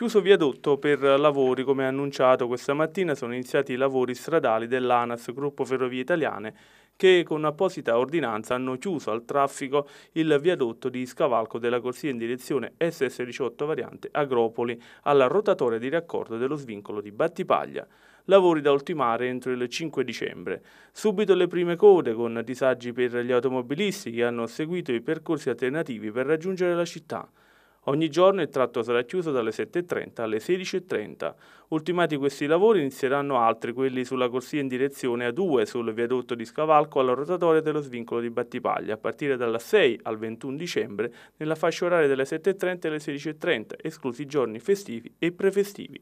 Chiuso viadotto per lavori, come annunciato questa mattina sono iniziati i lavori stradali dell'ANAS Gruppo Ferrovie Italiane che con apposita ordinanza hanno chiuso al traffico il viadotto di scavalco della corsia in direzione SS18 variante Agropoli alla rotatoria di raccordo dello svincolo di Battipaglia. Lavori da ultimare entro il 5 dicembre. Subito le prime code con disagi per gli automobilisti che hanno seguito i percorsi alternativi per raggiungere la città. Ogni giorno il tratto sarà chiuso dalle 7.30 alle 16.30. Ultimati questi lavori inizieranno altri, quelli sulla corsia in direzione A2 sul viadotto di Scavalco alla rotatoria dello svincolo di Battipaglia, a partire dalla 6 al 21 dicembre nella fascia oraria delle 7.30 alle 16.30, esclusi i giorni festivi e prefestivi.